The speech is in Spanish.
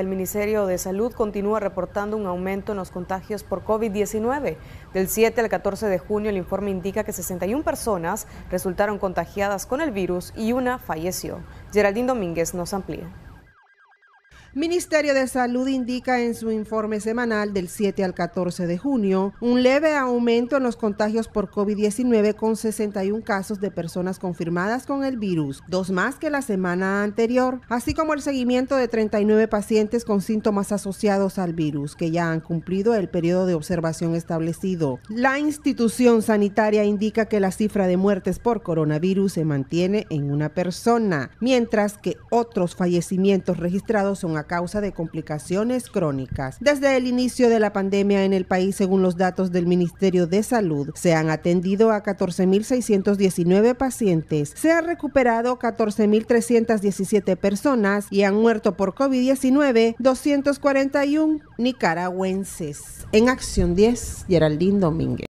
El Ministerio de Salud continúa reportando un aumento en los contagios por COVID-19. Del 7 al 14 de junio, el informe indica que 61 personas resultaron contagiadas con el virus y una falleció. Geraldine Domínguez nos amplía. Ministerio de Salud indica en su informe semanal del 7 al 14 de junio un leve aumento en los contagios por COVID-19 con 61 casos de personas confirmadas con el virus, dos más que la semana anterior, así como el seguimiento de 39 pacientes con síntomas asociados al virus que ya han cumplido el periodo de observación establecido. La institución sanitaria indica que la cifra de muertes por coronavirus se mantiene en una persona, mientras que otros fallecimientos registrados son causa de complicaciones crónicas. Desde el inicio de la pandemia en el país, según los datos del Ministerio de Salud, se han atendido a 14.619 pacientes, se han recuperado 14.317 personas y han muerto por COVID-19 241 nicaragüenses. En Acción 10, Geraldine Domínguez.